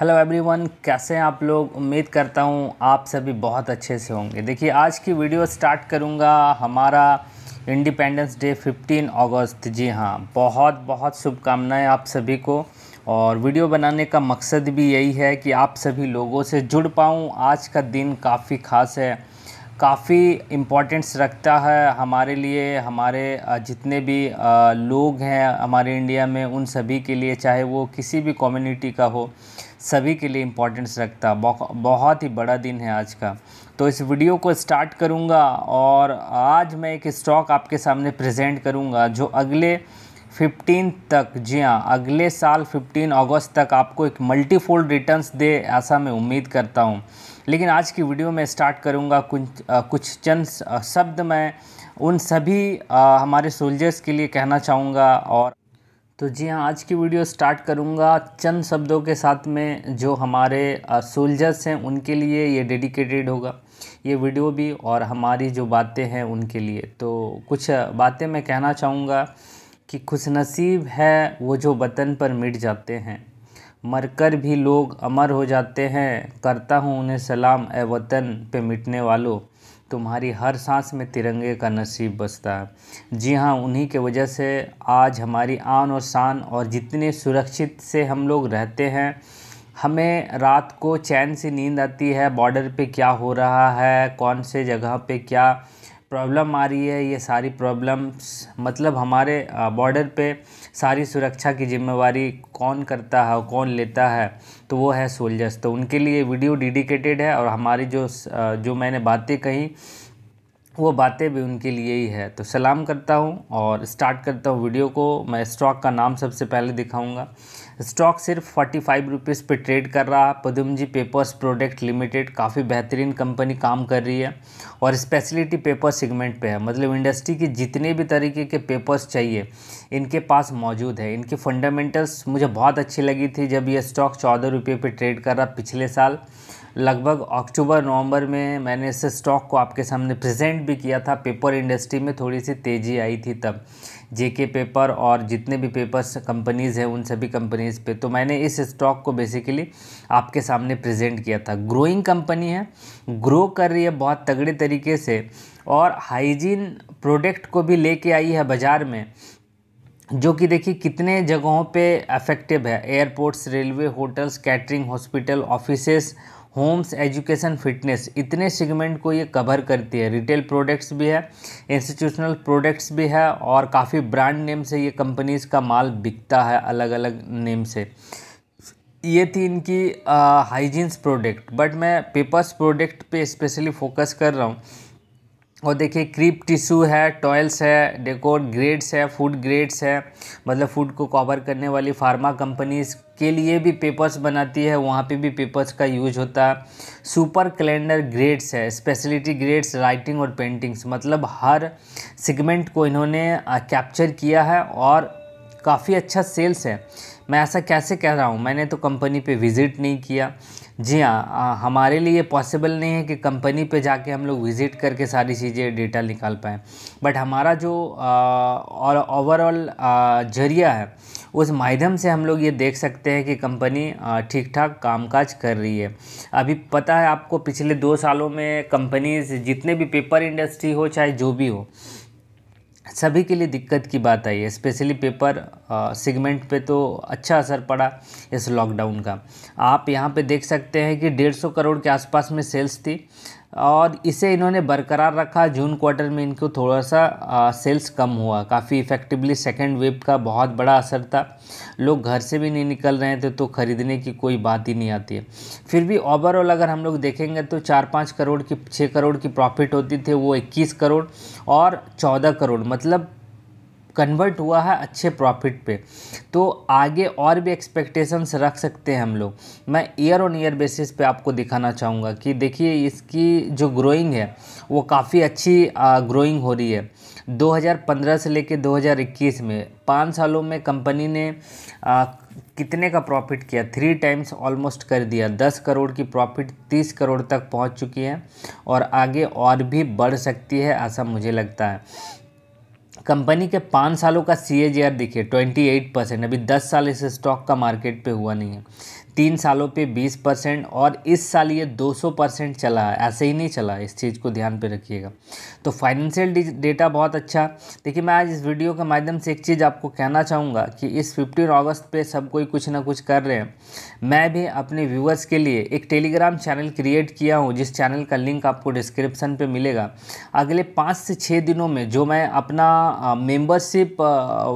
hello everyone कैसे हैं आप लोग उम्मीद करता हूं आप सभी बहुत अच्छे से होंगे देखिए आज की वीडियो स्टार्ट करूंगा हमारा इंडिपेंडेंस डे 15 अगस्त जी हां बहुत बहुत शुभकामनाएं आप सभी को और वीडियो बनाने का मकसद भी यही है कि आप सभी लोगों से जुड़ पाऊँ आज का दिन काफ़ी ख़ास है काफ़ी इम्पोर्टेंस रखता है हमारे लिए हमारे जितने भी लोग हैं हमारे इंडिया में उन सभी के लिए चाहे वो किसी भी कम्युनिटी का हो सभी के लिए इम्पोर्टेंस रखता बहुत ही बड़ा दिन है आज का तो इस वीडियो को स्टार्ट करूँगा और आज मैं एक स्टॉक आपके सामने प्रेजेंट करूँगा जो अगले फिफ्टीन तक जी हाँ अगले साल फिफ्टीन अगस्त तक आपको एक मल्टीफोल्ड रिटर्न्स दे ऐसा मैं उम्मीद करता हूँ लेकिन आज की वीडियो में स्टार्ट करूँगा कुछ कुछ चंद शब्द मैं उन सभी आ, हमारे सोल्जर्स के लिए कहना चाहूँगा और तो जी हाँ आज की वीडियो स्टार्ट करूँगा चंद शब्दों के साथ में जो हमारे सोल्जर्स हैं उनके लिए ये डेडिकेटेड होगा ये वीडियो भी और हमारी जो बातें हैं उनके लिए तो कुछ बातें मैं कहना चाहूँगा कि खुश नसीब है वो जो वतन पर मिट जाते हैं मरकर भी लोग अमर हो जाते हैं करता हूँ उन्हें सलाम ए वतन पे मिटने वालों तुम्हारी हर सांस में तिरंगे का नसीब बसता है जी हाँ उन्हीं के वजह से आज हमारी आन और शान और जितने सुरक्षित से हम लोग रहते हैं हमें रात को चैन से नींद आती है बॉर्डर पे क्या हो रहा है कौन से जगह पे क्या प्रॉब्लम आ रही है ये सारी प्रॉब्लम्स मतलब हमारे बॉर्डर पे सारी सुरक्षा की जिम्मेवारी कौन करता है कौन लेता है तो वो है सोल्जर्स तो उनके लिए वीडियो डेडिकेटेड है और हमारी जो जो मैंने बातें कही वो बातें भी उनके लिए ही है तो सलाम करता हूँ और स्टार्ट करता हूँ वीडियो को मैं स्टॉक का नाम सबसे पहले दिखाऊँगा स्टॉक सिर्फ फोर्टी फाइव रुपीज़ पर ट्रेड कर रहा Pudumjee papers product limited काफ़ी बेहतरीन कंपनी काम कर रही है और स्पेशलिटी पेपर सेगमेंट पे है मतलब इंडस्ट्री के जितने भी तरीके के पेपर्स चाहिए इनके पास मौजूद है इनके फंडामेंटल्स मुझे बहुत अच्छी लगी थी जब ये स्टॉक चौदह रुपये पर ट्रेड कर रहा पिछले साल लगभग अक्टूबर नवंबर में मैंने इस स्टॉक को आपके सामने प्रेजेंट भी किया था पेपर इंडस्ट्री में थोड़ी सी तेज़ी आई थी तब जेके पेपर और जितने भी पेपर्स कंपनीज़ हैं उन सभी कंपनीज़ पे तो मैंने इस स्टॉक को बेसिकली आपके सामने प्रेजेंट किया था ग्रोइंग कंपनी है ग्रो कर रही है बहुत तगड़े तरीके से और हाइजीन प्रोडक्ट को भी लेके आई है बाज़ार में जो कि देखिए कितने जगहों पे अफेक्टिव है airports railway hotels catering hospital offices homes education fitness इतने सेगमेंट को ये कवर करती है रिटेल प्रोडक्ट्स भी है इंस्टीट्यूशनल प्रोडक्ट्स भी है और काफ़ी ब्रांड नेम से ये कंपनीज़ का माल बिकता है अलग अलग नेम से ये थी इनकी हाइजीन्स प्रोडक्ट बट मैं पेपर्स प्रोडक्ट पे स्पेशली फोकस कर रहा हूँ और देखिए क्रीप टिश्यू है टॉयल्स है डेकोर ग्रेड्स है फूड ग्रेड्स है मतलब फूड को कवर करने वाली फार्मा कंपनीज़ के लिए भी पेपर्स बनाती है वहाँ पे भी पेपर्स का यूज होता है सुपर कैलेंडर ग्रेड्स है स्पेशलिटी ग्रेड्स राइटिंग और पेंटिंग्स मतलब हर सेगमेंट को इन्होंने कैप्चर किया है और काफ़ी अच्छा सेल्स है मैं ऐसा कैसे कह रहा हूँ मैंने तो कंपनी पे विज़िट नहीं किया जी हाँ हमारे लिए पॉसिबल नहीं है कि कंपनी पे जाके हम लोग विज़िट करके सारी चीज़ें डेटा निकाल पाएँ बट हमारा जो और ओवरऑल जरिया है उस माध्यम से हम लोग ये देख सकते हैं कि कंपनी ठीक ठाक कामकाज कर रही है अभी पता है आपको पिछले दो सालों में कंपनीज जितने भी पेपर इंडस्ट्री हो चाहे जो भी हो सभी के लिए दिक्कत की बात आई है स्पेशली पेपर सेगमेंट पे तो अच्छा असर पड़ा इस लॉकडाउन का आप यहाँ पे देख सकते हैं कि डेढ़ सौ करोड़ के आसपास में सेल्स थी और इसे इन्होंने बरकरार रखा जून क्वार्टर में इनको थोड़ा सा आ, सेल्स कम हुआ काफ़ी इफ़ेक्टिवली सेकेंड वेव का बहुत बड़ा असर था लोग घर से भी नहीं निकल रहे थे तो ख़रीदने की कोई बात ही नहीं आती है फिर भी ओवरऑल अगर हम लोग देखेंगे तो चार पाँच करोड़ की छः करोड़ की प्रॉफिट होती थी वो इक्कीस करोड़ और चौदह करोड़ मतलब कन्वर्ट हुआ है अच्छे प्रॉफिट पे तो आगे और भी एक्सपेक्टेशंस रख सकते हैं हम लोग मैं ईयर ऑन ईयर बेसिस पे आपको दिखाना चाहूँगा कि देखिए इसकी जो ग्रोइंग है वो काफ़ी अच्छी ग्रोइंग हो रही है 2015 से लेके 2021 में पाँच सालों में कंपनी ने आ, कितने का प्रॉफिट किया थ्री टाइम्स ऑलमोस्ट कर दिया दस करोड़ की प्रॉफिट तीस करोड़ तक पहुंच चुकी है और आगे और भी बढ़ सकती है ऐसा मुझे लगता है कंपनी के पाँच सालों का सी देखिए 28 परसेंट अभी 10 साल इस स्टॉक का मार्केट पे हुआ नहीं है तीन सालों पे 20 परसेंट और इस साल ये 200 परसेंट चला है ऐसे ही नहीं चला इस चीज़ को ध्यान पे रखिएगा तो फाइनेंशियल डेटा बहुत अच्छा देखिए मैं आज इस वीडियो के माध्यम से एक चीज़ आपको कहना चाहूँगा कि इस फिफ्टीन अगस्त पे सब कोई कुछ ना कुछ कर रहे हैं मैं भी अपने व्यूवर्स के लिए एक टेलीग्राम चैनल क्रिएट किया हूँ जिस चैनल का लिंक आपको डिस्क्रिप्सन पर मिलेगा अगले पाँच से छः दिनों में जो मैं अपना मेंबरशिप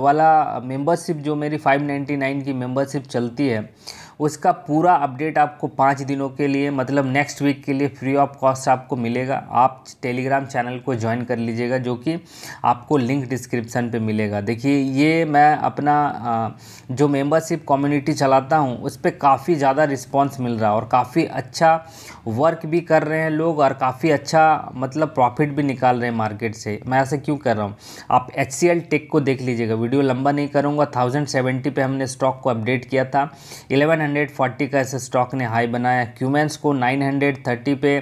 वाला मेंबरशिप जो मेरी 599 की मेंबरशिप चलती है उसका पूरा अपडेट आपको पाँच दिनों के लिए मतलब नेक्स्ट वीक के लिए फ्री ऑफ कॉस्ट आपको मिलेगा आप टेलीग्राम चैनल को ज्वाइन कर लीजिएगा जो कि आपको लिंक डिस्क्रिप्सन पे मिलेगा देखिए ये मैं अपना जो मेंबरशिप कम्युनिटी चलाता हूँ उस पर काफ़ी ज़्यादा रिस्पॉन्स मिल रहा है और काफ़ी अच्छा वर्क भी कर रहे हैं लोग और काफ़ी अच्छा मतलब प्रॉफिट भी निकाल रहे हैं मार्केट से मैं ऐसे क्यों कर रहा हूँ आप एच टेक को देख लीजिएगा वीडियो लंबा नहीं करूँगा थाउजेंड सेवेंटी पर हमने स्टॉक को अपडेट किया था इलेवन 740 का इस स्टॉक ने हाई बनाया क्यूमेंस को 930 पे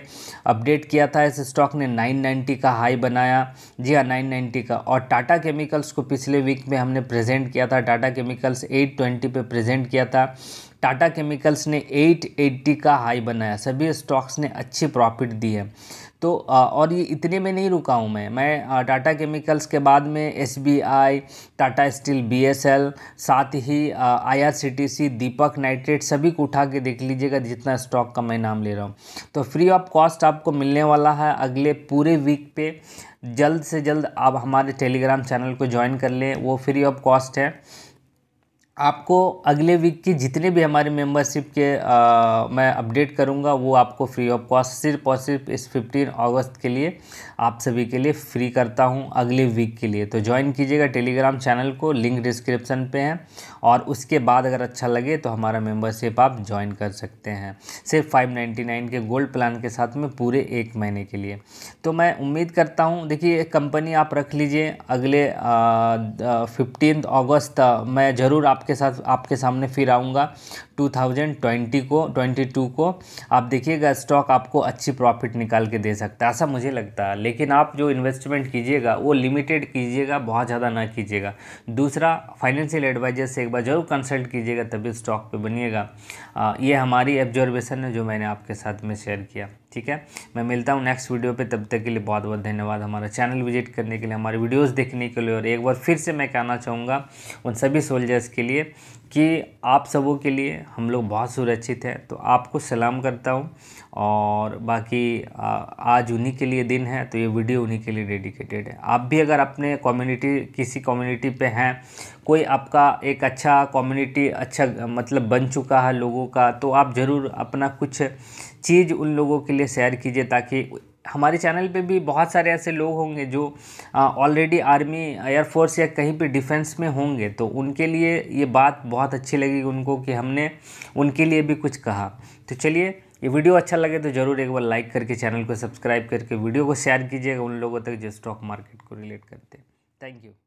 अपडेट किया था इस स्टॉक ने 990 का हाई बनाया जी हाँ नाइन का और टाटा केमिकल्स को पिछले वीक में हमने प्रेजेंट किया था टाटा केमिकल्स 820 पे प्रेजेंट किया था टाटा केमिकल्स ने 880 का हाई बनाया सभी स्टॉक्स ने अच्छी प्रॉफिट दी है तो और ये इतने में नहीं रुका हूँ मैं मैं टाटा केमिकल्स के बाद में एस टाटा स्टील बी साथ ही आई दीपक नाइट्रेट सभी को उठा के देख लीजिएगा जितना स्टॉक का मैं नाम ले रहा हूँ तो फ्री ऑफ कॉस्ट आपको मिलने वाला है अगले पूरे वीक पे जल्द से जल्द आप हमारे टेलीग्राम चैनल को ज्वाइन कर लें वो फ्री ऑफ कॉस्ट है आपको अगले वीक की जितने भी हमारे मेंबरशिप के आ, मैं अपडेट करूंगा वो आपको फ्री ऑफ कॉस्ट सिर्फ और सिर्फ इस 15 अगस्त के लिए आप सभी के लिए फ्री करता हूं अगले वीक के लिए तो ज्वाइन कीजिएगा टेलीग्राम चैनल को लिंक डिस्क्रिप्शन पे है और उसके बाद अगर अच्छा लगे तो हमारा मेंबरशिप आप ज्वाइन कर सकते हैं सिर्फ फाइव के गोल्ड प्लान के साथ में पूरे एक महीने के लिए तो मैं उम्मीद करता हूँ देखिए एक कंपनी आप रख लीजिए अगले फिफ्टीन अगस्त मैं ज़रूर आप आपके साथ आपके सामने फिर आऊँगा 2020 को 22 को आप देखिएगा स्टॉक आपको अच्छी प्रॉफिट निकाल के दे सकता है ऐसा मुझे लगता है लेकिन आप जो इन्वेस्टमेंट कीजिएगा वो लिमिटेड कीजिएगा बहुत ज़्यादा ना कीजिएगा दूसरा फाइनेंशियल एडवाइजर से एक बार ज़रूर कंसल्ट कीजिएगा तभी स्टॉक पे बनिएगा ये हमारी ऑब्जर्वेशन है जो मैंने आपके साथ में शेयर किया ठीक है मैं मिलता हूँ नेक्स्ट वीडियो पे तब तक के लिए बहुत बहुत धन्यवाद हमारा चैनल विजिट करने के लिए हमारे वीडियोस देखने के लिए और एक बार फिर से मैं कहना चाहूँगा उन सभी सोल्जर्स के लिए कि आप सबों के लिए हम लोग बहुत सुरक्षित हैं तो आपको सलाम करता हूँ और बाकी आज उन्हीं के लिए दिन है तो ये वीडियो उन्हीं के लिए डेडिकेटेड है आप भी अगर अपने कम्युनिटी किसी कम्युनिटी पे हैं कोई आपका एक अच्छा कम्युनिटी अच्छा मतलब बन चुका है लोगों का तो आप ज़रूर अपना कुछ चीज़ उन लोगों के लिए शेयर कीजिए ताकि हमारे चैनल पे भी बहुत सारे ऐसे लोग होंगे जो ऑलरेडी आर्मी एयरफोर्स या कहीं पे डिफेंस में होंगे तो उनके लिए ये बात बहुत अच्छी लगेगी उनको कि हमने उनके लिए भी कुछ कहा तो चलिए ये वीडियो अच्छा लगे तो ज़रूर एक बार लाइक करके चैनल को सब्सक्राइब करके वीडियो को शेयर कीजिएगा उन लोगों तक जो स्टॉक मार्केट को रिलेट करते हैं थैंक यू